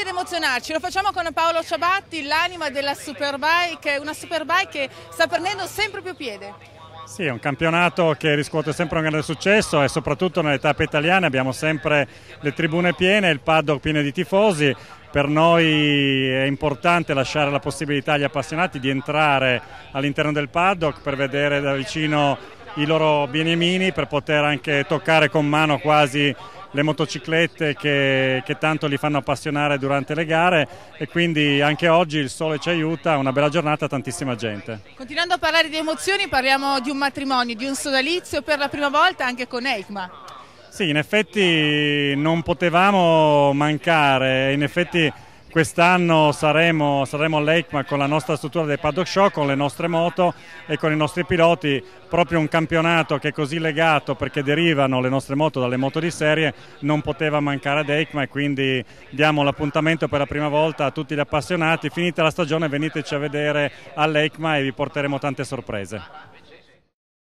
divertirti ed emozionarci. Lo facciamo con Paolo Ciabatti, l'anima della Superbike, una Superbike che sta prendendo sempre più piede. Sì, è un campionato che riscuote sempre un grande successo e soprattutto nelle tappe italiane abbiamo sempre le tribune piene, il paddock pieno di tifosi. Per noi è importante lasciare la possibilità agli appassionati di entrare all'interno del paddock per vedere da vicino i loro beniamini, per poter anche toccare con mano quasi le motociclette che, che, tanto li fanno appassionare durante le gare e quindi anche oggi il sole ci aiuta, una bella giornata, tantissima gente. Continuando a parlare di emozioni parliamo di un matrimonio, di un sodalizio per la prima volta anche con Eikma. Sì, in effetti non potevamo mancare, in effetti Quest'anno saremo, saremo all'ECMA con la nostra struttura del paddock show, con le nostre moto e con i nostri piloti, proprio un campionato che è così legato perché derivano le nostre moto dalle moto di serie, non poteva mancare ad ECMA e quindi diamo l'appuntamento per la prima volta a tutti gli appassionati, finita la stagione veniteci a vedere all'ECMA e vi porteremo tante sorprese.